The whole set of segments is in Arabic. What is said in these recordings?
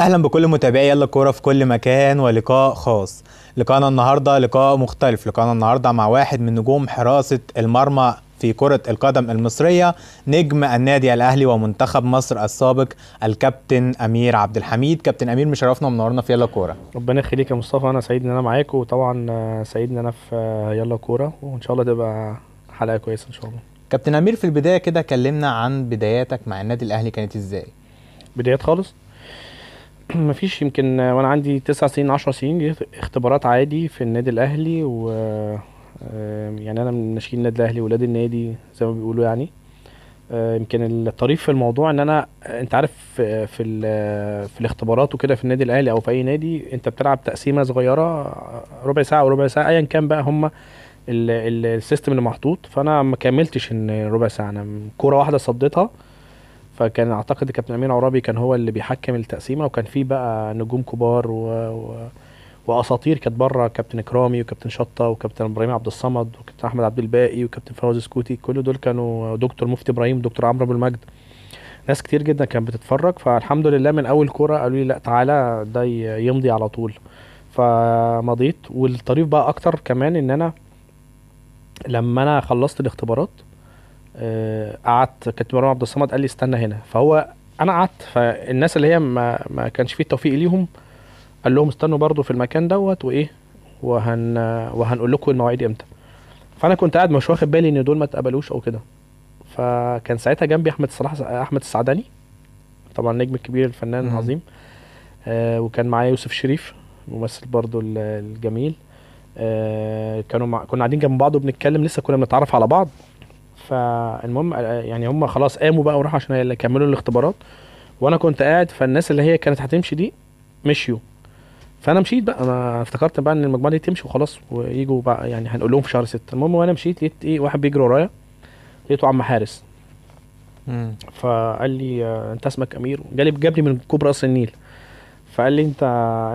اهلا بكل متابعي يلا كوره في كل مكان ولقاء خاص لقاءنا النهارده لقاء مختلف لقاءنا النهارده مع واحد من نجوم حراسه المرمى في كرة القدم المصرية نجم النادي الأهلي ومنتخب مصر السابق الكابتن أمير عبد الحميد كابتن أمير مشرفنا ومنورنا في يلا كورة ربنا يخليك يا مصطفى أنا سعيد إن أنا معاك وطبعا سعيد إن أنا في يلا كورة وإن شاء الله تبقى حلقة كويسة إن شاء الله كابتن أمير في البداية كده كلمنا عن بداياتك مع النادي الأهلي كانت إزاي؟ بدايات خالص ما فيش يمكن وانا عندي تسع سنين عشر سنين دي اختبارات عادي في النادي الاهلي و آه، يعني انا من ناشئين النادي الاهلي ولاد النادي زي ما بيقولوا يعني آه، يمكن الطريف في الموضوع ان انا انت عارف في في الاختبارات وكده في النادي الاهلي او في اي نادي انت بتلعب تقسيمه صغيره ربع ساعه وربع ساعه ايا كان بقى هم السيستم اللي محطوط فانا ما كملتش ان ربع ساعه انا كوره واحده صديتها فكان اعتقد كابتن امين عرابي كان هو اللي بيحكم التقسيمه وكان في بقى نجوم كبار و... و... واساطير كانت بره كابتن اكرامي وكابتن شطه وكابتن ابراهيم عبد الصمد وكابتن احمد عبد الباقي وكابتن فوز سكوتي كل دول كانوا دكتور مفتي ابراهيم دكتور عمرو ابو المجد ناس كتير جدا كانت بتتفرج فالحمد لله من اول كوره قالوا لي لا تعالى ده يمضي على طول فمضيت والطريف بقى اكتر كمان ان انا لما انا خلصت الاختبارات آه، قعدت كابتن مروان عبد الصمد قال لي استنى هنا فهو انا قعدت فالناس اللي هي ما, ما كانش فيه توفيق ليهم قال لهم استنوا برضو في المكان دوت وايه وهن وهنقول لكم المواعيد امتى فانا كنت قاعد مش واخد بالي ان دول ما اتقبلوش او كده فكان ساعتها جنبي احمد صلاح احمد السعداني طبعا النجم الكبير الفنان العظيم آه وكان معايا يوسف شريف ممثل برضو الجميل آه كانوا مع... كنا قاعدين جنب بعض وبنتكلم لسه كنا بنتعرف على بعض فالمهم آه، يعني هم خلاص قاموا بقى وراحوا عشان يكملوا الاختبارات وانا كنت قاعد فالناس اللي هي كانت هتمشي دي مشيوا فانا مشيت بقى انا افتكرت بقى ان المجموعه دي تمشي وخلاص ويجوا بقى يعني هنقول لهم في شهر 6 المهم وانا مشيت لقيت ايه واحد بيجري ورايا لقيته عم حارس فقال لي آه، انت اسمك امير جالي جاب لي من كوبرا راس النيل فقال لي انت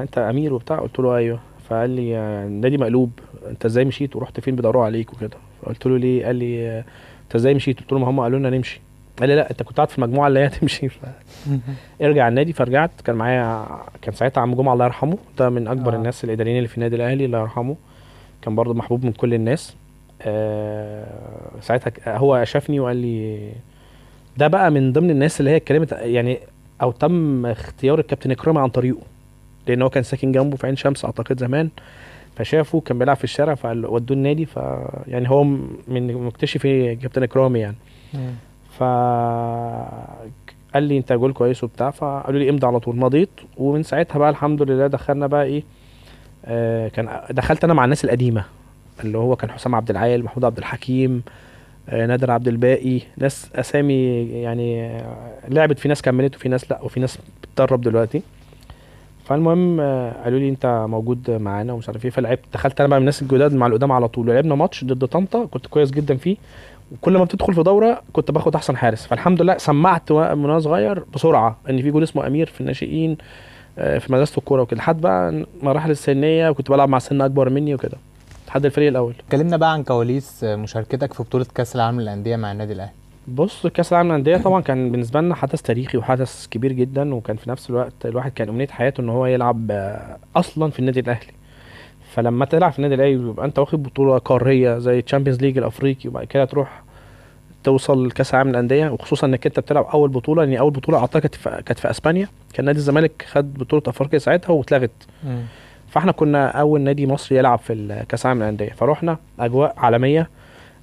انت امير وبتاع قلت له ايوه فقال لي آه، النادي مقلوب انت ازاي مشيت ورحت فين بيدوروا عليك وكده فقلت له ليه قال لي انت ازاي مشيت قلت لهم هم قالوا لنا نمشي قال لي لا انت كنت قاعد في المجموعه اللي هي تمشي ف... ارجع النادي فرجعت كان معايا كان ساعتها عم جمعه الله يرحمه ده من اكبر آه. الناس الاداريين اللي في النادي الاهلي الله يرحمه كان برضه محبوب من كل الناس آه ساعتها هو شافني وقال لي ده بقى من ضمن الناس اللي هي اتكلمت يعني او تم اختيار الكابتن اكرامي عن طريقه لان هو كان ساكن جنبه في عين شمس اعتقد زمان فشافه كان بيلعب في الشارع فودوه النادي ف يعني هو من مكتشفي إيه كابتن اكرامي يعني ف قال لي انت جول كويس وبتاع فقالوا لي امضي على طول مضيت ومن ساعتها بقى الحمد لله دخلنا بقى ايه آه كان دخلت انا مع الناس القديمه اللي هو كان حسام عبد العال محمود عبد الحكيم آه نادر عبد الباقي ناس اسامي يعني آه، لعبت في ناس كملت وفي ناس لا وفي ناس بتدرب دلوقتي فالمهم آه، قالوا لي انت موجود معانا ومش عارف ايه فلعبت دخلت انا بقى من الناس الجداد مع القدام على طول ولعبنا ماتش ضد طنطا كنت كويس جدا فيه وكل ما بتدخل في دوره كنت باخد احسن حارس فالحمد لله سمعت من وانا صغير بسرعه ان في جول اسمه امير في الناشئين آه، في مدرسه الكوره وكده لحد بقى مراحل السنيه وكنت بلعب مع سن اكبر مني وكده لحد الفريق الاول كلمنا بقى عن كواليس مشاركتك في بطوله كاس العالم للانديه مع النادي الاهلي بص كاس العالم للانديه طبعا كان بالنسبه لنا حدث تاريخي وحدث كبير جدا وكان في نفس الوقت الواحد كان امنيه حياته ان هو يلعب آه، اصلا في النادي الاهلي فلما تلعب في النادي الاهلي ويبقى انت واخد بطوله قاريه زي تشامبيونز ليج الافريقي وبعد كده تروح توصل لكاس العالم للانديه وخصوصا انك انت بتلعب اول بطوله يعني اول بطوله اعتقد كانت في اسبانيا كان نادي الزمالك خد بطوله افريقيا ساعتها واتلغت فاحنا كنا اول نادي مصري يلعب في كاس العالم للانديه فروحنا اجواء عالميه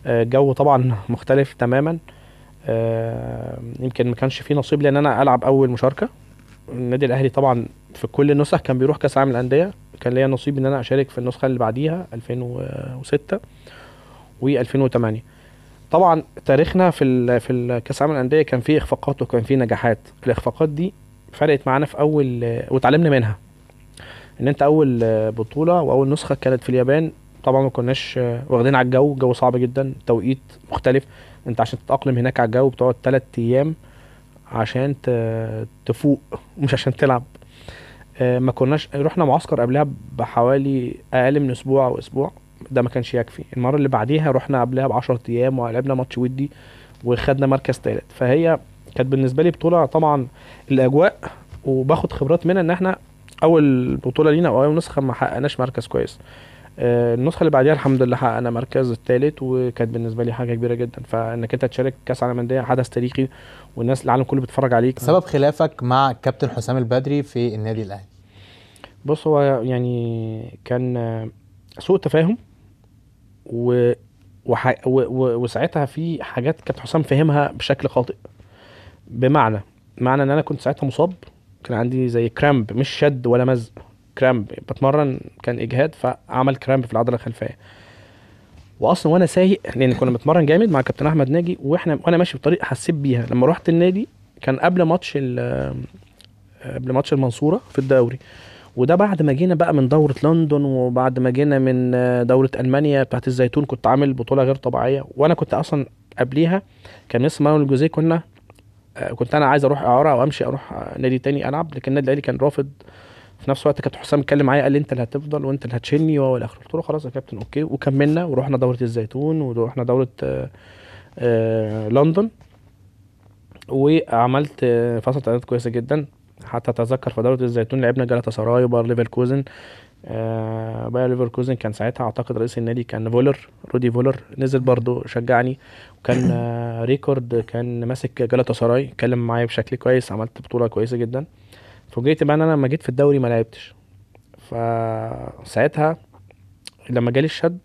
الجو آه، طبعا مختلف تماما آه، يمكن ما كانش في نصيب لان انا العب اول مشاركه النادي الاهلي طبعا في كل النسخ كان بيروح كاس عالم الانديه كان ليا نصيب ان انا اشارك في النسخه اللي بعديها 2006 و2008 طبعا تاريخنا في في كاس عالم الانديه كان فيه اخفاقات وكان فيه نجاحات الاخفاقات دي فرقت معانا في اول وتعلمنا منها ان انت اول بطوله واول نسخه كانت في اليابان طبعا ما كناش واخدين على الجو الجو صعب جدا توقيت مختلف انت عشان تتاقلم هناك على الجو بتقعد ثلاث ايام عشان تفوق مش عشان تلعب آه، ما كناش رحنا معسكر قبلها بحوالي اقل من اسبوع او اسبوع ده ما كانش يكفي المره اللي بعديها رحنا قبلها ب 10 ايام ولعبنا ماتش ودي وخدنا مركز ثالث فهي كانت بالنسبه لي بطوله طبعا الاجواء وباخد خبرات منها ان احنا اول بطوله لينا او اول نسخه ما حققناش مركز كويس آه، النسخه اللي بعديها الحمد لله حققنا مركز الثالث وكانت بالنسبه لي حاجه كبيره جدا فانك انت تشارك كاس عالم انديه حدث تاريخي والناس العالم كله بيتفرج عليك سبب خلافك مع كابتن حسام البدري في النادي الاهلي بص هو يعني كان سوء تفاهم و وح... و... و... وساعتها في حاجات كانت حسام فاهمها بشكل خاطئ بمعنى معنى ان انا كنت ساعتها مصاب كان عندي زي كرامب مش شد ولا مزق كرامب بتمرن كان اجهاد فعمل كرامب في العضله الخلفيه واصلا وانا سايق لان يعني كنا بنتمرن جامد مع كابتن احمد ناجي واحنا وانا ماشي في الطريق حسيت بيها لما رحت النادي كان قبل ماتش قبل ماتش المنصوره في الدوري وده بعد ما جينا بقى من دوره لندن وبعد ما جينا من دوره المانيا بتاعت الزيتون كنت عامل بطوله غير طبيعيه وانا كنت اصلا قبليها كان لسه مانويل جوزيه كنا كنت انا عايز اروح اعاره او امشي اروح نادي تاني العب لكن النادي الاهلي كان رافض في نفس الوقت كابتن حسام اتكلم معايا قال لي انت اللي هتفضل وانت اللي هتشيلني و الى قلت له خلاص يا كابتن اوكي وكملنا ورحنا دوره الزيتون ورحنا دوره آآ آه، آآ آه، لندن وعملت آه، فصل تدريبات كويسه جدا حتى اتذكر في دوره الزيتون لعبنا جلطة سراي وباير ليفركوزن باير ليفركوزن كان ساعتها اعتقد رئيس النادي كان فولر رودي فولر نزل برضه شجعني وكان ريكورد كان ماسك جلطة سراي اتكلم معايا بشكل كويس عملت بطوله كويسه جدا فوجئت بقى ان انا لما جيت في الدوري ما لعبتش فساعتها لما جالي الشد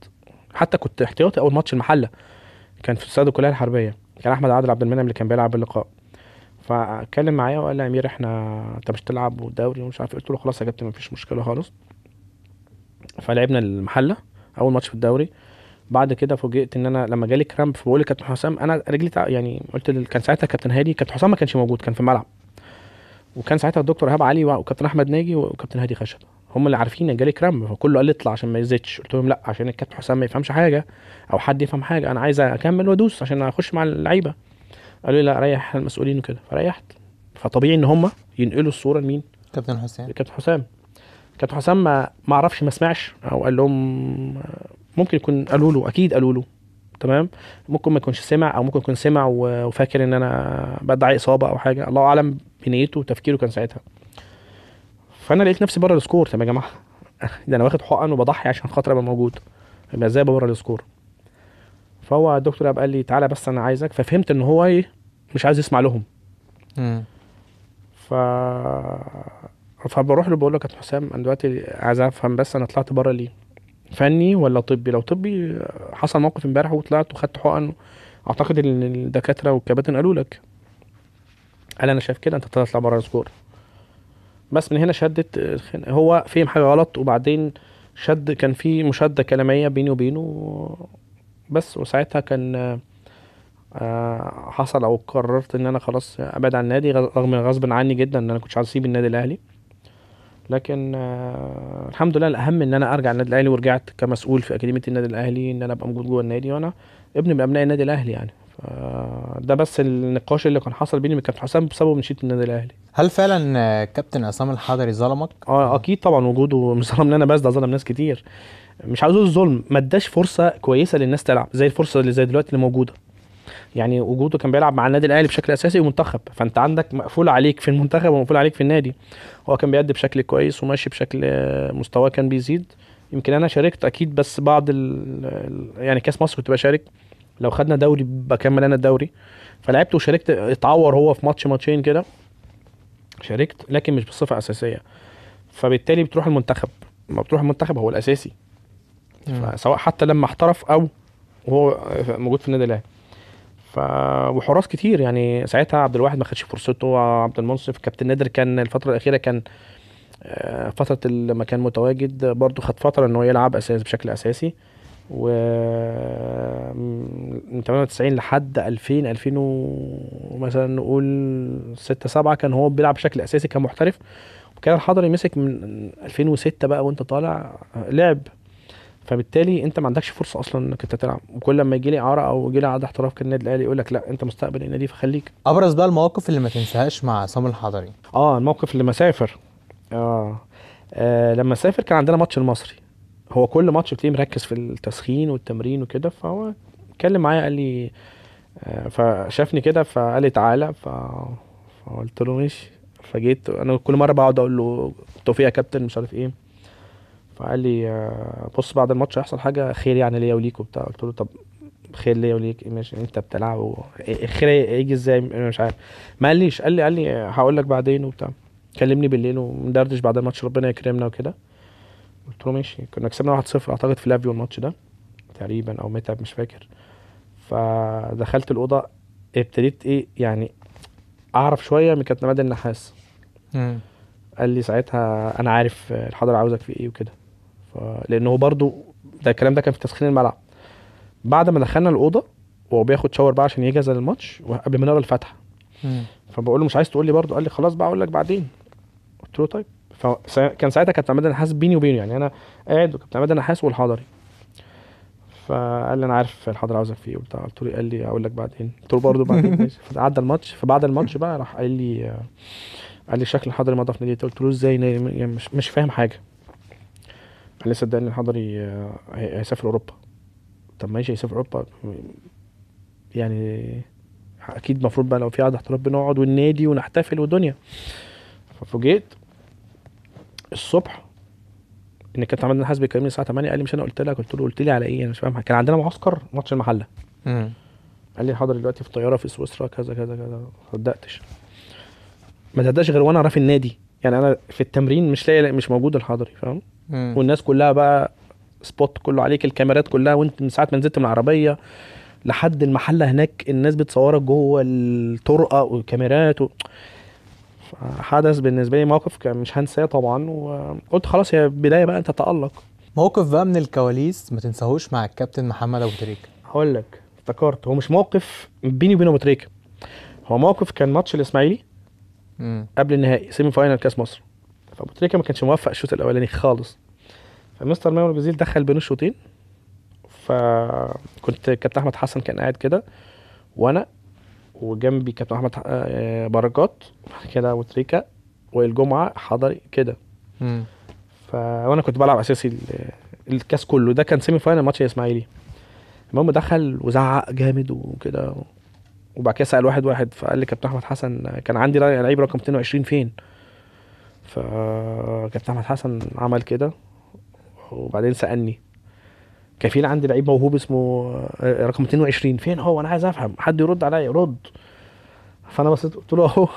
حتى كنت احتياطي اول ماتش المحله كان في استاد الكليه الحربيه كان احمد عادل عبد المنعم اللي كان بيلعب اللقاء فاتكلم معايا وقال لي يا امير احنا انت مش تلعب والدوري ومش عارف إيه. قلت له خلاص يا كابتن مفيش مشكله خالص فلعبنا المحله اول ماتش في الدوري بعد كده فوجئت ان انا لما جالي كرامب فبقول لكابتن حسام انا رجلي يعني قلت كان ساعتها كابتن هادي كابتن حسام ما كانش موجود كان في الملعب وكان ساعتها الدكتور ايهاب علي وكابتن احمد ناجي وكابتن هادي خشب هم اللي عارفين جالي كرم فكله قال اطلع عشان ما يزيدش قلت لهم لا عشان الكابتن حسام ما يفهمش حاجه او حد يفهم حاجه انا عايز اكمل وادوس عشان اخش مع اللعيبه قالوا لي لا ريح المسؤولين وكده فريحت فطبيعي ان هم ينقلوا الصوره لمين كابتن حسام كابتن حسام كابتن حسام ما اعرفش ما سمعش او قال لهم ممكن يكون قالوا له اكيد قالوا له تمام ممكن ما يكونش سمع او ممكن يكون سمع وفاكر ان انا بدعي اصابه او حاجه الله اعلم بنيته وتفكيره كان ساعتها فانا لقيت نفسي بره السكور طب يا جماعه ده انا واخد حقن وبضحي عشان خاطر ابقى موجود يبقى ازاي بره السكور فهو الدكتور قال لي تعالى بس انا عايزك ففهمت ان هو ايه مش عايز يسمع لهم ف فبروح له بقول له كابتن حسام انا دلوقتي عايز افهم بس انا طلعت بره ليه فني ولا طبي لو طبي حصل موقف امبارح وطلعت وخدت حقن اعتقد ان الدكاتره والكباتن قالوا لك قال انا شايف كده انت تطلع بره السكور بس من هنا شدت هو فهم حاجه غلط وبعدين شد كان في مشاده كلاميه بيني وبينه بس وساعتها كان آه، حصل او قررت ان انا خلاص ابعد عن النادي رغم غصب عني جدا ان انا كنتش عايز اسيب النادي الاهلي لكن آه الحمد لله الاهم ان انا ارجع النادي الاهلي ورجعت كمسؤول في اكاديميه النادي الاهلي ان انا ابقى موجود جوه النادي وانا ابن من ابناء النادي الاهلي يعني ده بس النقاش اللي كان حصل بيني وكابتن حسام بسبب مشيت النادي الاهلي هل فعلا آه، كابتن عصام الحضري ظلمك اه اكيد طبعا وجوده مش ظلمني انا بس ده ظلم ناس كتير مش عاوز الظلم ما اداش فرصه كويسه للناس تلعب زي الفرصه اللي زي دلوقتي اللي موجوده يعني وجوده كان بيلعب مع النادي الاهلي بشكل اساسي ومنتخب فانت عندك مقفول عليك في المنتخب ومقفول عليك في النادي هو كان بيأدي بشكل كويس وماشي بشكل آه، مستواه كان بيزيد يمكن انا شاركت اكيد بس بعض الـ يعني كاس مصر كنت بشارك لو خدنا دوري بكمل انا الدوري فلعبت وشاركت اتعور هو في ماتش ماتشين كده شاركت لكن مش بصفه اساسيه فبالتالي بتروح المنتخب ما بتروح المنتخب هو الاساسي سواء حتى لما احترف او وهو موجود في النادي الاهلي وحراس كتير يعني ساعتها عبد الواحد ما خدش فرصته عبد المنصف كابتن نادر كان الفتره الاخيره كان آه، فتره لما كان متواجد برضه خد فتره ان هو يلعب اساس بشكل اساسي و آه، من 98 لحد 2000 2000 ومثلا نقول 6 7 كان هو بيلعب بشكل اساسي كمحترف وكان الحضري مسك من 2006 بقى وانت طالع آه، لعب فبالتالي انت ما عندكش فرصه اصلا انك انت تلعب وكل لما يجي لي اعاره او يجي لي عقد احتراف كان النادي الاهلي يقول لك لا انت مستقبل النادي فخليك ابرز بقى المواقف اللي ما تنساهاش مع عصام الحضري اه الموقف اللي مسافر آه. اه لما سافر كان عندنا ماتش المصري هو كل ماتش بتلاقيه مركز في التسخين والتمرين وكده فهو اتكلم معايا قال لي آه، فشافني كده فقال لي تعالى ف... فقلت له ماشي فجيت انا كل مره بقعد اقول له توفيق يا كابتن مش عارف ايه فقال لي بص بعد الماتش هيحصل حاجه خير يعني ليا وليك وبتاع قلت له طب خير ليا وليك ماشي انت بتلعب الخير إيه، هيجي ازاي انا مش عارف ما قاليش قال لي قال لي هقول لك بعدين وبتاع كلمني بالليل وندردش بعد الماتش ربنا يكرمنا وكده قلت له ماشي كنا كسبنا 1-0 اعتقد في لافيو الماتش ده تقريبا او متعب مش فاكر فدخلت الاوضه ابتديت ايه يعني اعرف شويه من كابتن عماد النحاس قال لي ساعتها انا عارف الحضر عاوزك في ايه وكده لانه هو برده ده الكلام ده كان في تسخين الملعب بعد ما دخلنا الاوضه وهو بياخد شاور بقى عشان يجهز للماتش وقبل ما نقرا الفاتحه فبقول له مش عايز تقول لي برده قال لي خلاص بقى اقول لك بعدين قلت له طيب فكان ساعتها كابتن عماد النحاس بيني وبينه يعني انا قاعد وكابتن عماد النحاس والحضري فقال لي انا عارف الحضري عاوزك فيه وبتاع قلت له قال لي اقول لك بعدين قلت له برضه بعدين ماشي فعدى الماتش فبعد الماتش بقى راح قال لي قال لي شكل الحضري مضى في نادي قلت له ازاي مش مش فاهم حاجه انا لسه ان الحضري آه، هيسافر اوروبا طب ماشي هيسافر اوروبا يعني اكيد المفروض بقى لو في قعده احتراف بنقعد والنادي ونحتفل والدنيا ففوجئت الصبح ان كابتن عماد النحاس بيكلمني الساعه 8 قال لي مش انا قلت لك قلت له قلت لي على ايه انا مش فاهم كان عندنا معسكر ماتش المحله قال لي حاضر دلوقتي في الطياره في سويسرا كذا كذا كذا ما صدقتش ما تصدقش غير وانا اعرف النادي يعني انا في التمرين مش لاقي مش موجود الحضري فاهم مم. والناس كلها بقى سبوت كله عليك الكاميرات كلها وانت من ساعه ما نزلت من العربيه لحد المحله هناك الناس بتصورك جوه الطرقه والكاميرات و... حدث بالنسبه لي موقف كان مش هنساه طبعا وقلت خلاص هي بدايه بقى انت تالق موقف بقى من الكواليس ما تنساهوش مع الكابتن محمد ابو تريكه هقول لك افتكرت هو مش موقف بيني وبين ابو تريكه هو موقف كان ماتش الاسماعيلي قبل النهائي سيمي فاينل كاس مصر فابو تريكه ما كانش موفق الشوط الاولاني خالص فمستر ميمون بيزيل دخل بين الشوطين فكنت كابتن احمد حسن كان قاعد كده وانا وجنبي كابتن احمد آه، بركات كده ابو تريكه والجمعه حضري كده فانا كنت بلعب اساسي الكاس كله ده كان سيمي فاينل ماتش الاسماعيلي المهم دخل وزعق جامد وكده وبعد كده سال واحد واحد فقال لي كابتن احمد حسن كان عندي لعيب رقم 22 فين؟ فكابتن احمد حسن عمل كده وبعدين سالني كان في عندي لعيب موهوب اسمه آه، رقم 22 فين هو انا عايز افهم حد يرد عليا رد فانا بصيت قلت له اهو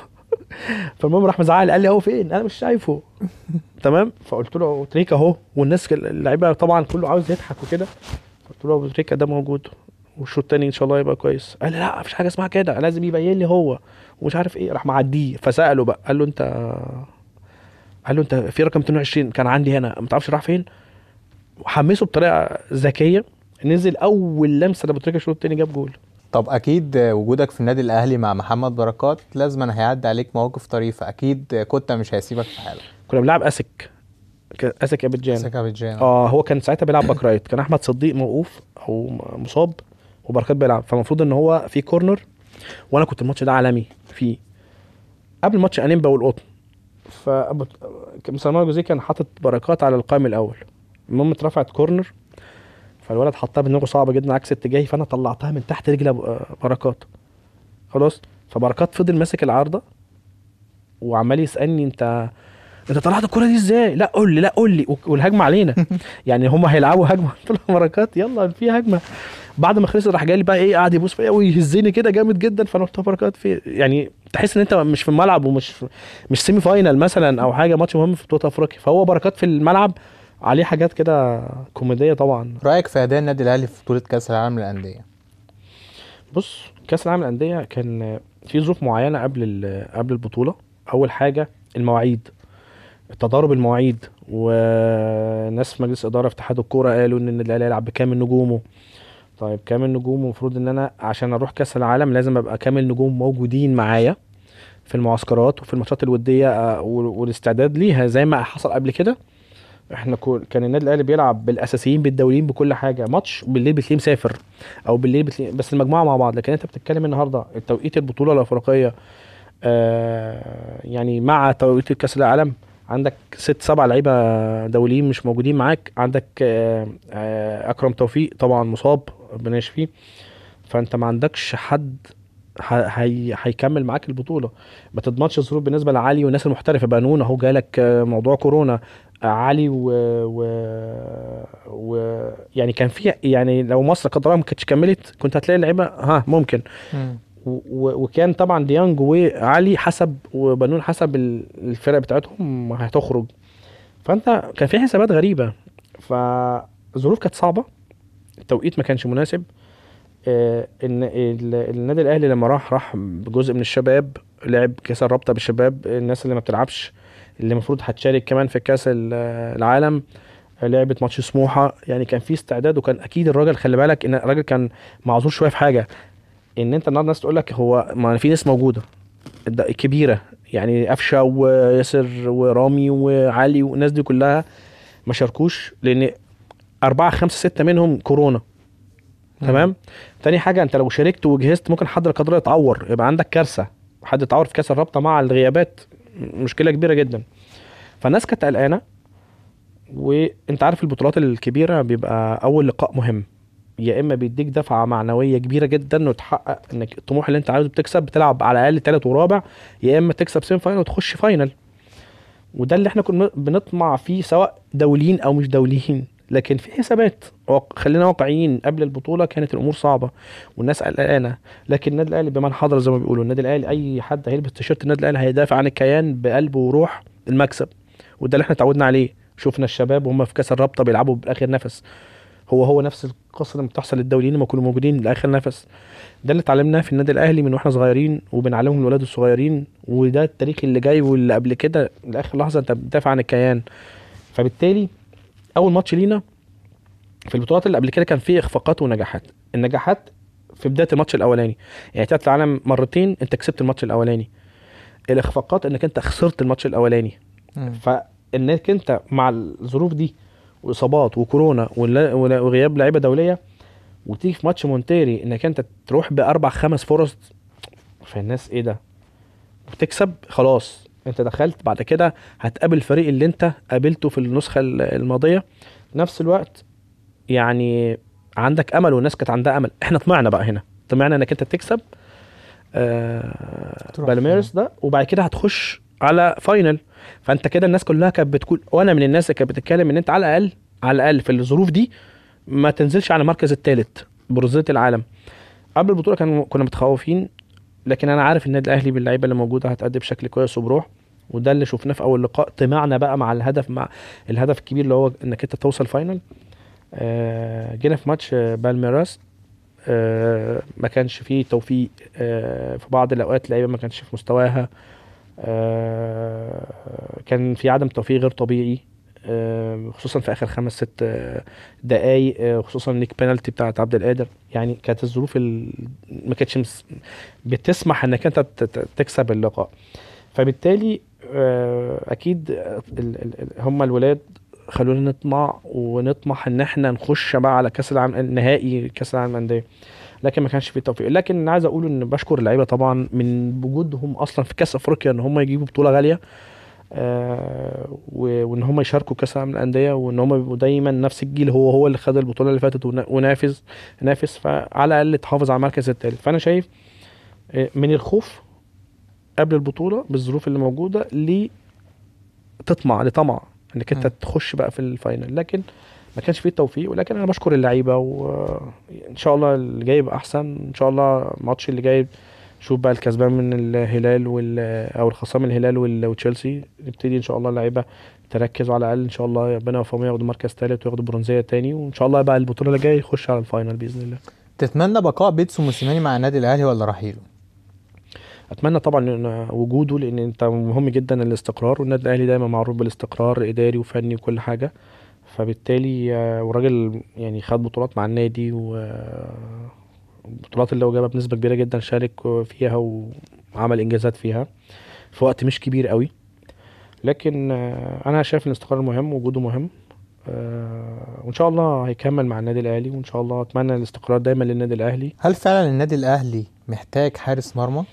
فالمهم راح مزعل قال لي اهو فين انا مش شايفه تمام فقلت له تريكا اهو والناس اللعيبه طبعا كله عاوز يضحك وكده قلت له ابو ده موجود والشوط الثاني ان شاء الله يبقى كويس قال لي لا مفيش حاجه اسمها كده لازم يبين لي هو ومش عارف ايه راح معديه فساله بقى قال له انت قال له انت في رقم 22 كان عندي هنا ما تعرفش راح فين وحمسه بطريقه ذكيه نزل اول لمسه لابو تريكه الشوط الثاني جاب جول طب اكيد وجودك في النادي الاهلي مع محمد بركات لازما هيعدي عليك مواقف طريفه اكيد كوتا مش هيسيبك في حالك كنا بنلعب اسك اسك ابيجان اسك ابيجان اه هو كان ساعتها بيلعب باك رايت كان احمد صديق موقوف او مصاب وبركات بيلعب فالمفروض ان هو في كورنر وانا كنت الماتش ده عالمي فيه قبل ماتش انيمبا والقطن فابو مسلمان جوزيه كان حاطط بركات على القائم الاول المهم اترفعت كورنر فالولد حطها بدماغه صعبه جدا عكس اتجاهي فانا طلعتها من تحت رجل بركات خلاص فبركات فضل ماسك العارضه وعمال يسالني انت انت طلعت الكوره دي ازاي؟ لا قول لي لا قول لي والهجمه علينا يعني هم هيلعبوا هجمه قلت له بركات يلا في هجمه بعد ما خلصت راح جاي لي بقى ايه قاعد يبوس فيا ويهزني كده جامد جدا فانا قلت بركات في يعني تحس ان انت مش في الملعب ومش مش سيمي فاينل مثلا او حاجه ماتش مهم في بطوله افريقيا فهو بركات في الملعب عليه حاجات كده كوميديه طبعا رايك في اداء النادي الاهلي في بطوله كاس العالم للانديه بص كاس العالم للانديه كان في ظروف معينه قبل قبل البطوله اول حاجه المواعيد تضارب المواعيد وناس في مجلس اداره في اتحاد الكوره قالوا ان النادي الاهلي هيلعب بكام من نجومه طيب كامل نجوم المفروض ان انا عشان اروح كاس العالم لازم ابقى كامل نجوم موجودين معايا في المعسكرات وفي الماتشات الوديه آه، والاستعداد ليها زي ما حصل قبل كده احنا كان النادي الاهلي بيلعب بالاساسيين بالدوليين بكل حاجه ماتش بالليل بتلاقيه مسافر او بالليل بتلاقيه بس المجموعه مع بعض لكن انت بتتكلم النهارده توقيت البطوله الافريقيه آه يعني مع توقيت كاس العالم عندك ست سبع لعيبه دوليين مش موجودين معاك عندك آه آه اكرم توفيق طبعا مصاب ربنا يشفيه فانت ما عندكش حد هيكمل معاك البطوله ما تضمنش الظروف بالنسبه لعلي والناس المحترفه بانون اهو جالك موضوع كورونا علي و, و... و... يعني كان في يعني لو مصر قدرها ما كانتش كملت كنت هتلاقي اللعيبه ها ممكن و... وكان طبعا ديانج وعلي حسب وبنون حسب الفرق بتاعتهم هتخرج فانت كان في حسابات غريبه فالظروف كانت صعبه التوقيت ما كانش مناسب آه، ان النادي الاهلي لما راح راح بجزء من الشباب لعب كاس الرابطه بالشباب الناس اللي ما بتلعبش اللي المفروض هتشارك كمان في كاس العالم آه، لعبت ماتش سموحه يعني كان في استعداد وكان اكيد الراجل خلي بالك ان الراجل كان معذور شويه في حاجه ان انت النهارده الناس تقول لك هو ما في ناس موجوده كبيره يعني قفشه وياسر ورامي وعلي والناس دي كلها ما شاركوش لان أربعة خمسة ستة منهم كورونا تمام تاني حاجة أنت لو شاركت وجهزت ممكن حد لا يتعور يبقى عندك كارثة حد يتعور في كاس الرابطة مع الغيابات مشكلة كبيرة جدا فالناس كانت قلقانة وانت عارف البطولات الكبيرة بيبقى أول لقاء مهم يا اما بيديك دفعه معنويه كبيره جدا وتحقق انك الطموح اللي انت عايزه بتكسب بتلعب على الاقل ثالث ورابع يا اما تكسب سيمي فاينل وتخش فاينل وده اللي احنا كنا بنطمع فيه سواء دوليين او مش دوليين لكن في حسابات خلينا واقعيين قبل البطوله كانت الامور صعبه والناس قلقانه لكن النادي الاهلي بمن حضر زي ما بيقولوا النادي الاهلي اي حد هيلبس تيشيرت النادي الاهلي هيدافع عن الكيان بقلب وروح المكسب وده اللي احنا اتعودنا عليه شفنا الشباب وهم في كاس الرابطه بيلعبوا باخر نفس هو هو نفس القصه اللي بتحصل للدوليين لما كانوا موجودين لاخر نفس ده اللي اتعلمناه في النادي الاهلي من واحنا صغيرين وبنعلمهم الولاد الصغيرين وده التاريخ اللي جاي واللي قبل كده لاخر لحظه انت بتدافع عن الكيان فبالتالي اول ماتش لينا في البطولات اللي قبل كده كان فيه اخفاقات ونجاحات النجاحات في بدايه الماتش الاولاني يعني كاس العالم مرتين انت كسبت الماتش الاولاني الاخفاقات انك انت خسرت الماتش الاولاني فانك انت مع الظروف دي واصابات وكورونا وغياب لعيبه دوليه وتيجي في ماتش مونتيري انك انت تروح باربع خمس فرص فالناس ايه ده وتكسب خلاص انت دخلت بعد كده هتقابل الفريق اللي انت قابلته في النسخه الماضيه نفس الوقت يعني عندك امل والناس كانت عندها امل احنا طمعنا بقى هنا طمعنا انك انت تكسب آه بالميرس ده وبعد كده هتخش على فاينل فانت كده الناس كلها كانت بتقول وانا من الناس اللي كانت بتتكلم ان انت على الاقل على الاقل في الظروف دي ما تنزلش على المركز الثالث برزيه العالم قبل البطوله كان كنا متخوفين لكن انا عارف النادي الاهلي باللعيبه اللي موجوده هتأدي بشكل كويس وبروح وده اللي شفناه في اول لقاء طمعنا بقى مع الهدف مع الهدف الكبير اللي هو انك انت توصل فاينل آه جينا في ماتش آه، بالميراس آه ما كانش فيه توفيق آه في بعض الاوقات اللعيبه ما كانش في مستواها آه كان في عدم توفيق غير طبيعي آه، خصوصا في اخر خمس ست آه، دقايق آه، خصوصا ليك بينالتي بتاعت عبد القادر يعني كانت الظروف ما كانتش بتسمح انك انت تكسب اللقاء فبالتالي اكيد هم الولاد خلونا نطمع ونطمح ان احنا نخش بقى على كاس العالم النهائي كاس العالم الانديه لكن ما كانش في توفيق لكن انا عايز اقول ان بشكر اللعيبه طبعا من وجودهم اصلا في كاس افريقيا ان هم يجيبوا بطوله غاليه وان هم يشاركوا كاس العالم للانديه وان هم يبقوا دايما نفس الجيل هو هو اللي خد البطوله اللي فاتت ونافس نافس فعلى الاقل تحافظ على المركز الثالث فانا شايف آه، من الخوف قبل البطوله بالظروف اللي موجوده ل تطمع لطمع انك انت تخش بقى في الفاينل لكن ما كانش فيه التوفيق ولكن انا بشكر اللعيبه وان شاء الله اللي جاي يبقى احسن ان شاء الله الماتش اللي جاي شوف بقى الكسبان من الهلال وال او الخصام الهلال وتشيلسي نبتدي ان شاء الله اللعيبه تركز وعلى الاقل ان شاء الله ربنا يوفقهم ياخدوا مركز ثالث وياخدوا برونزيه تاني وان شاء الله بقى البطوله اللي جايه يخش على الفاينل باذن الله تتمنى بقاء بيتسو موسيماني مع النادي الاهلي ولا رحيله؟ اتمنى طبعا وجوده لان انت مهم جدا الاستقرار والنادي الاهلي دايما معروف بالاستقرار اداري وفني وكل حاجه فبالتالي آه، والراجل يعني خد بطولات مع النادي و البطولات اللي هو جابها بنسبه كبيره جدا شارك فيها وعمل انجازات فيها في وقت مش كبير قوي لكن آه، انا شايف الاستقرار مهم وجوده مهم آه، وان شاء الله هيكمل مع النادي الاهلي وان شاء الله اتمنى الاستقرار دايما للنادي الاهلي هل فعلا النادي الاهلي محتاج حارس مرمى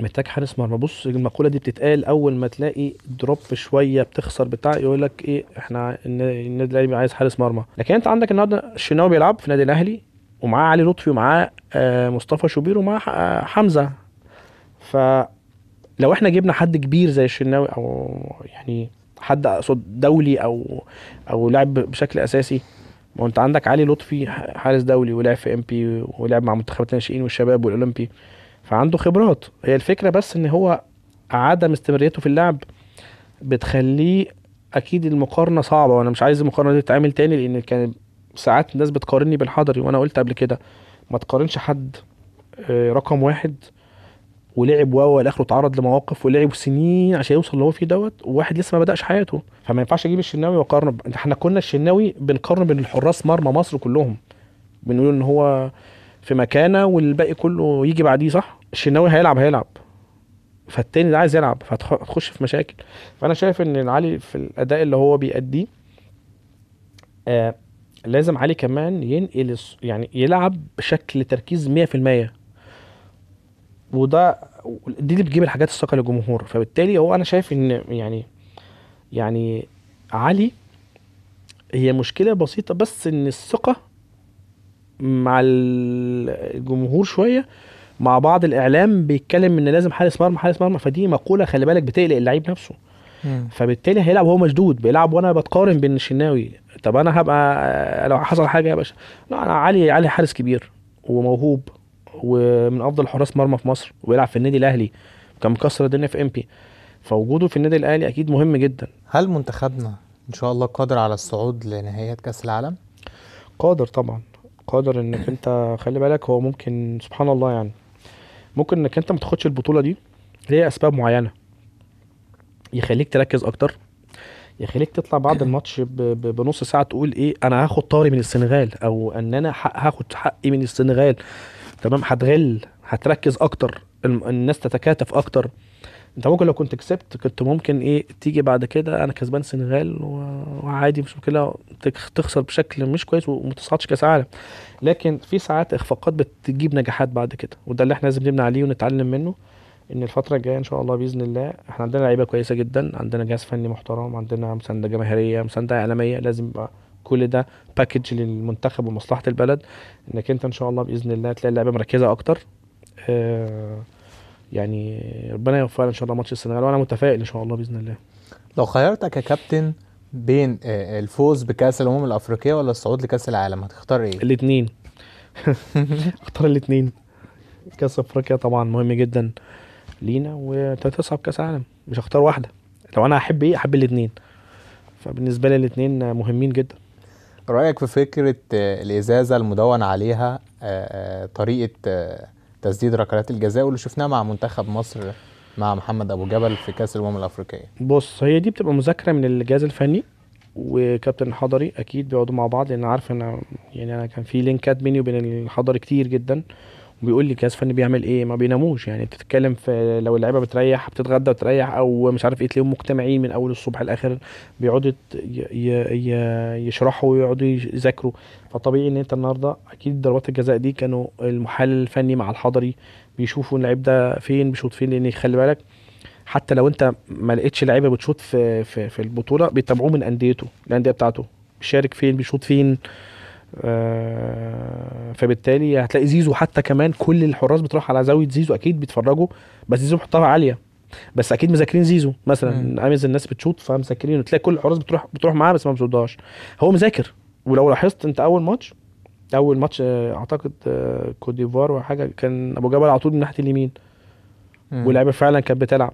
محتاج حارس مرمى بص المقوله دي بتتقال اول ما تلاقي دروب شويه بتخسر بتاع يقول لك ايه احنا النادي الاهلي عايز حارس مرمى لكن انت عندك النهارده الشناوي بيلعب في النادي الاهلي ومعاه علي لطفي ومعاه آه، مصطفى شوبير ومعاه آه، حمزه ف لو احنا جبنا حد كبير زي الشناوي او يعني حد اقصد دولي او او لاعب بشكل اساسي ما هو انت عندك علي لطفي حارس دولي ولعب في ام بي ولعب مع منتخبات الناشئين والشباب والاولمبي فعنده خبرات هي الفكره بس ان هو عدم استمراريته في اللعب بتخليه اكيد المقارنه صعبه وانا مش عايز المقارنه دي تتعمل تاني لان كان ساعات الناس بتقارني بالحضري وانا قلت قبل كده ما تقارنش حد آه، رقم واحد ولعب واو لاخره اتعرض لمواقف ولعب سنين عشان يوصل اللي هو فيه دوت وواحد لسه ما بداش حياته فما ينفعش اجيب الشناوي واقارنه ب... احنا كنا الشناوي بنقارن بين الحراس مرمى مصر كلهم بنقول ان هو في مكانه والباقي كله يجي بعديه صح الشناوي هيلعب هيلعب فالتاني ده عايز يلعب فهتخش في مشاكل فانا شايف ان العلي في الاداء اللي هو بيأديه آه لازم علي كمان ينقل يعني يلعب بشكل تركيز 100% وده دي اللي بتجيب الحاجات الثقه للجمهور فبالتالي هو انا شايف ان يعني يعني علي هي مشكله بسيطه بس ان الثقه مع الجمهور شويه مع بعض الاعلام بيتكلم ان لازم حارس مرمى حارس مرمى فدي مقوله خلي بالك بتقلق اللعيب نفسه فبالتالي هيلعب وهو مشدود بيلعب وانا بتقارن بين الشناوي طب انا هبقى آه، لو حصل حاجه يا باشا لا انا علي علي حارس كبير وموهوب ومن افضل حراس مرمى في مصر وبيلعب في النادي الاهلي كان مكسر الدنيا في امبي فوجوده في النادي الاهلي اكيد مهم جدا هل منتخبنا ان شاء الله قادر على الصعود لنهائيات كاس العالم قادر طبعا قادر انك انت خلي بالك هو ممكن سبحان الله يعني ممكن انك انت ما تاخدش البطوله دي ليه اسباب معينه يخليك تركز اكتر يخليك تطلع بعد الماتش بنص ساعه تقول ايه انا هاخد طاري من السنغال او ان انا هاخد حقي من السنغال تمام هتغل هتركز اكتر الناس تتكاتف اكتر انت ممكن لو كنت كسبت كنت ممكن ايه تيجي بعد كده انا كسبان سنغال وعادي مش مشكله تخسر بشكل مش كويس وما تصعدش كاس عالم لكن في ساعات اخفاقات بتجيب نجاحات بعد كده وده اللي احنا لازم نبني عليه ونتعلم منه ان الفتره الجايه ان شاء الله باذن الله احنا عندنا لعيبه كويسه جدا عندنا جهاز فني محترم عندنا مسانده جماهيريه مسانده اعلاميه لازم يبقى كل ده باكج للمنتخب ومصلحه البلد انك انت ان شاء الله باذن الله تلاقي اللعيبه مركزه اكتر آه يعني ربنا يوفقنا ان شاء الله ماتش السنغال وانا متفائل ان شاء الله باذن الله لو خيرتك يا كابتن بين آه، الفوز بكاس الامم الافريقيه ولا الصعود لكاس العالم هتختار ايه الاثنين اختار الاثنين كاس افريقيا طبعا مهم جدا لينا وتصعب كاس عالم مش هختار واحده لو انا احب ايه احب الاثنين فبالنسبه لي الاثنين مهمين جدا رايك في فكره آه، الازازه المدون عليها آه، آه، طريقه تسديد ركلات الجزاء واللي شفناها مع منتخب مصر مع محمد ابو جبل في كاس الامم الافريقيه بص هي دي بتبقى مذاكره من الجهاز الفني وكابتن حضري اكيد بيقعدوا مع بعض لان عارف انا يعني انا كان في لينكات بيني وبين الحضري كتير جدا بيقول لي الجهاز الفني بيعمل ايه ما بيناموش يعني انت بتتكلم في لو اللعيبه بتريح بتتغدى وتريح او مش عارف ايه تلاقيهم مجتمعين من اول الصبح لاخر بيقعدوا يشرحوا ويقعدوا يذاكروا فطبيعي ان انت النهارده اكيد ضربات الجزاء دي كانوا المحلل الفني مع الحضري بيشوفوا اللعيب ده فين بيشوط فين لان خلي بالك حتى لو انت ما لقيتش لعيبه بتشوط في في, في البطوله بيتابعوه من انديته الانديه بتاعته بيشارك فين بيشوط فين آه، فبالتالي هتلاقي زيزو حتى كمان كل الحراس بتروح على زاويه زيزو اكيد بيتفرجوا بس زيزو محطها عاليه بس اكيد مذاكرين زيزو مثلا اميز الناس بتشوط فمذاكرين تلاقي كل الحراس بتروح بتروح معاه بس ما بتشوطهاش هو مذاكر ولو لاحظت انت اول ماتش اول ماتش آه، اعتقد آه، كوت وحاجه كان ابو جبل على طول من ناحيه اليمين واللعيبه فعلا كانت بتلعب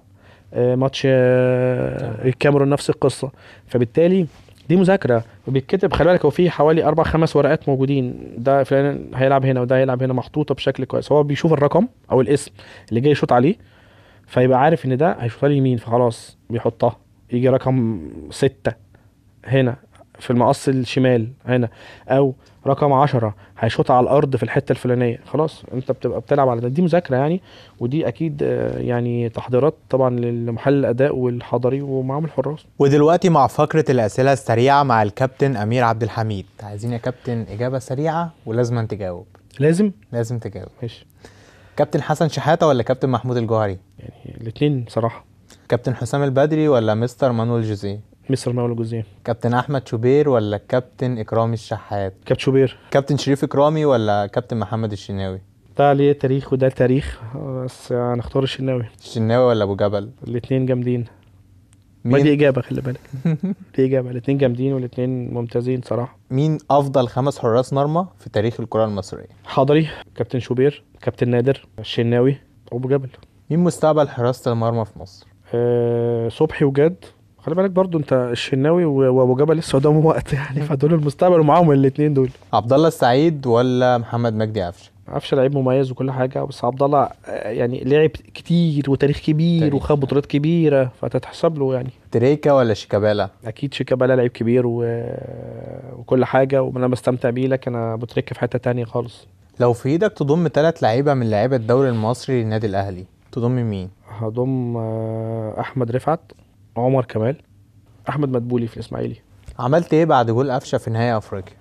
ماتش الكاميرون نفس القصه فبالتالي دي مذاكره وبيتكتب خلي بالك هو في حوالي اربع خمس ورقات موجودين ده فلان هيلعب هنا وده هيلعب هنا محطوطه بشكل كويس هو بيشوف الرقم او الاسم اللي جاي يشوط عليه فيبقى عارف ان ده هيشوطها لي يمين فخلاص بيحطها يجي رقم ستة هنا في المقص الشمال هنا او رقم 10 هيشوط على الارض في الحته الفلانيه خلاص انت بتبقى بتلعب على ده دي مذاكره يعني ودي اكيد آه، يعني تحضيرات طبعا لمحل الاداء والحضري ومعاهم الحراس ودلوقتي مع فقره الاسئله السريعه مع الكابتن امير عبد الحميد عايزين يا كابتن اجابه سريعه ولازم أن تجاوب لازم لازم تجاوب ماشي كابتن حسن شحاته ولا كابتن محمود الجوهري يعني الاثنين بصراحه كابتن حسام البدري ولا مستر مانويل جوزيه مستر مروان جزئين كابتن احمد شوبير ولا الكابتن اكرامي الشحات كابتن شوبير كابتن شريف اكرامي ولا كابتن محمد الشناوي ده ليه تاريخ وده تاريخ بس هنختار الشناوي الشناوي ولا ابو جبل الاثنين جامدين ما دي اجابه خلي بالك دي اجابه الاثنين جامدين والاثنين ممتازين صراحه مين افضل خمس حراس مرمى في تاريخ الكره المصريه حضري كابتن شوبير كابتن نادر الشناوي ابو جبل مين مستقبل حراسه المرمى في مصر أه صبحي وجد خلي بالك برضو انت الشناوي وابو جبل لسه قدامهم وقت يعني فدول المستقبل ومعاهم الاثنين دول عبد الله السعيد ولا محمد مجدي عفش عفش لعيب مميز وكل حاجه بس عبد الله آه، يعني لعب كتير وتاريخ كبير وخد بطولات كبيره فتتحسب له يعني تريكا ولا شيكابالا؟ اكيد شيكابالا لعيب كبير و... وكل حاجه وانا بستمتع بيه لكن انا ابو في حته تانية خالص لو في ايدك تضم ثلاث لعيبه من لعيبه الدوري المصري للنادي الاهلي تضم مين؟ هضم آه، احمد رفعت عمر كمال احمد مدبولي في الاسماعيلي عملت ايه بعد جول قفشه في نهائي افريقيا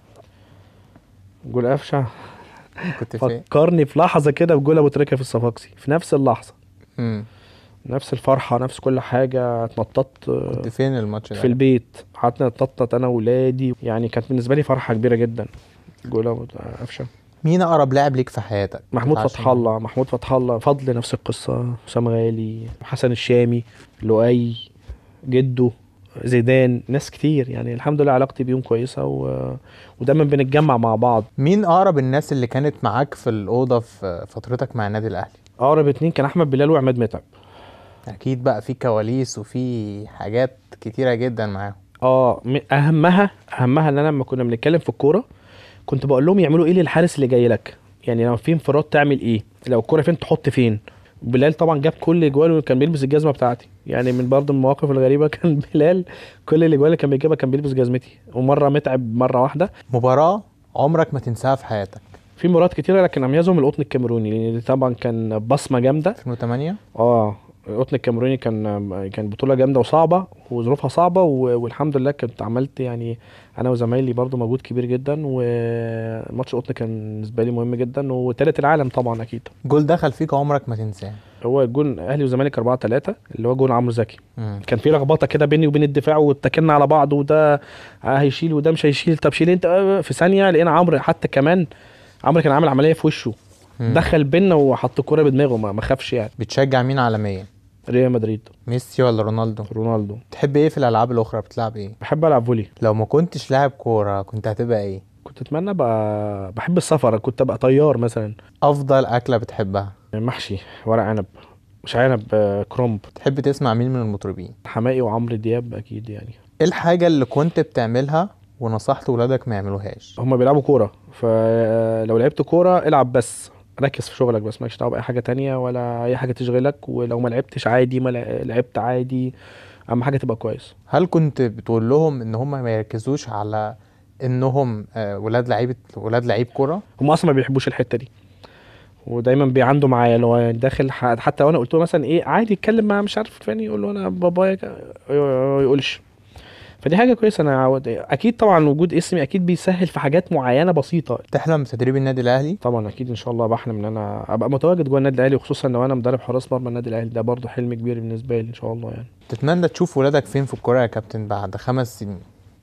جول قفشه كنت فين إيه؟ فكرني في لحظه كده بجول ابو تريكه في الصفاقسي في نفس اللحظه امم نفس الفرحه نفس كل حاجه اتنططت كنت فين الماتش ده في البيت قعدت نتنطط انا واولادي يعني كانت بالنسبه لي فرحه كبيره جدا جول ابو قفشه مين اقرب لاعب ليك في حياتك محمود فتح الله محمود فتح الله فضل نفس القصه اسامه غالي حسن الشامي لؤي جده زيدان ناس كتير يعني الحمد لله علاقتي بيهم كويسه و... ودايما بنتجمع مع بعض مين اقرب الناس اللي كانت معاك في الاوضه في فترتك مع النادي الاهلي اقرب اتنين كان احمد بلال وعماد متعب اكيد بقى في كواليس وفي حاجات كتيره جدا معاهم اه اهمها اهمها ان انا لما كنا بنتكلم في الكوره كنت بقول لهم يعملوا ايه للحارس اللي جاي لك يعني لو في انفراد تعمل ايه لو الكوره فين تحط فين بلال طبعا جاب كل اجواله وكان بيلبس الجزمه بتاعتي يعني من برضه المواقف الغريبه كان بلال كل الاجوال اللي كان بيجيبها كان بيلبس جزمتي ومره متعب مره واحده مباراه عمرك ما تنساها في حياتك في مرات كتيره لكن اميزهم القطن الكاميروني لان طبعا كان بصمه جامده 2008 اه القطن الكاميروني كان كان بطوله جامده وصعبه وظروفها صعبه والحمد لله كنت عملت يعني انا وزمايلي برضو مجهود كبير جدا وماتش قطن كان بالنسبه لي مهم جدا وثالث العالم طبعا اكيد جول دخل فيك عمرك ما تنساه هو جول اهلي وزمالك 4 3 اللي هو جول عمرو زكي كان في لخبطه كده بيني وبين الدفاع واتكلنا على بعض وده هيشيل وده مش هيشيل طب شيل انت في ثانيه لقينا عمرو حتى كمان عمرو كان عامل عمليه في وشه دخل بينا وحط الكوره بدماغه ما خافش يعني بتشجع مين عالميا ريال مدريد ميسي ولا رونالدو رونالدو تحب ايه في الالعاب الاخرى بتلعب ايه بحب العب فولي لو ما كنتش لاعب كوره كنت هتبقى ايه كنت اتمنى ابقى بحب السفر كنت ابقى طيار مثلا افضل اكله بتحبها محشي ورق عنب مش عنب آه، كرومب تحب تسمع مين من المطربين حماقي وعمرو دياب اكيد يعني ايه الحاجه اللي كنت بتعملها ونصحت ولادك ما يعملوهاش هما بيلعبوا كوره فلو آه، لعبت كوره العب بس ركز في شغلك بس مالكش دعوه باي حاجه تانية ولا اي حاجه تشغلك ولو ما لعبتش عادي ما لعبت عادي اهم حاجه تبقى كويس هل كنت بتقول لهم ان هم ما يركزوش على انهم آه، ولاد لعيبه ولاد لعيب كوره هم اصلا ما بيحبوش الحته دي ودايما بيعندوا معايا اللي هو داخل حتى وانا قلت له مثلا ايه عادي اتكلم مع مش عارف فين يقول له انا بابايا يقولش فدي حاجه كويسه انا عود... اكيد طبعا وجود اسمي اكيد بيسهل في حاجات معينه بسيطه تحلم بتدريب النادي الاهلي طبعا اكيد ان شاء الله بحلم ان انا ابقى متواجد جوه النادي الاهلي وخصوصا لو انا مدرب حراس مرمى النادي الاهلي ده برضه حلم كبير بالنسبه لي ان شاء الله يعني تتمنى تشوف ولادك فين في الكوره يا كابتن بعد خمس سنين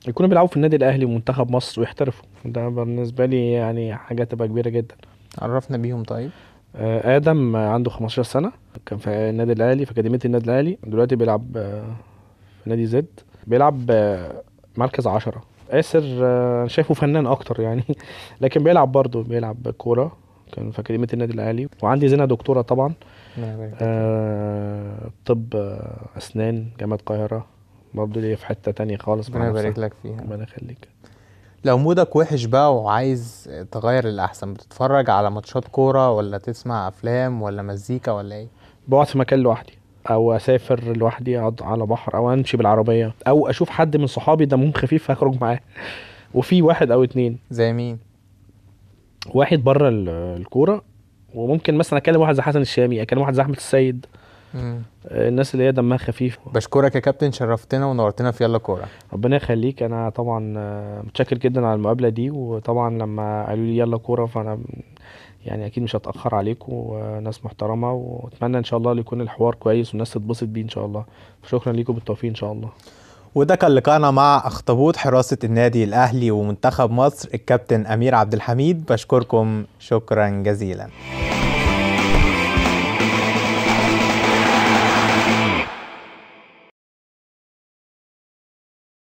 يكونوا بيلعبوا في النادي الاهلي ومنتخب مصر ويحترفوا ده بالنسبه لي يعني حاجه تبقى كبيره جدا عرفنا بيهم طيب آه، ادم عنده 15 سنه كان في النادي الاهلي في اكاديميه النادي الاهلي دلوقتي بيلعب آه، في نادي زد بيلعب آه، مركز عشرة آسر آه، شايفه فنان أكتر يعني لكن بيلعب برضه بيلعب كورة كان في أكاديمية النادي الأهلي وعندي زينة دكتورة طبعا آه طب آه، أسنان جامعة القاهرة برضه ليا في حتة تانية خالص ربنا يبارك لك فيها ربنا يخليك لو مودك وحش بقى وعايز تغير للأحسن بتتفرج على ماتشات كورة ولا تسمع أفلام ولا مزيكا ولا إيه؟ بقعد في مكان لوحدي او اسافر لوحدي اقعد على بحر او امشي بالعربيه او اشوف حد من صحابي دمهم خفيف اخرج معاه وفي واحد او اتنين زي مين واحد بره الكوره وممكن مثلا اكلم واحد زي حسن الشامي اكلم واحد زي احمد السيد مم. الناس اللي هي دمها خفيف بشكرك يا كابتن شرفتنا ونورتنا في يلا كوره ربنا يخليك انا طبعا آه، متشكر جدا على المقابله دي وطبعا لما قالوا لي يلا كوره فانا يعني اكيد مش هتاخر عليكم وناس محترمه واتمنى ان شاء الله يكون الحوار كويس والناس تتبسط بيه ان شاء الله شكرا ليكم بالتوفيق ان شاء الله وده كان لقاءنا مع اخطبوط حراسه النادي الاهلي ومنتخب مصر الكابتن امير عبد الحميد بشكركم شكرا جزيلا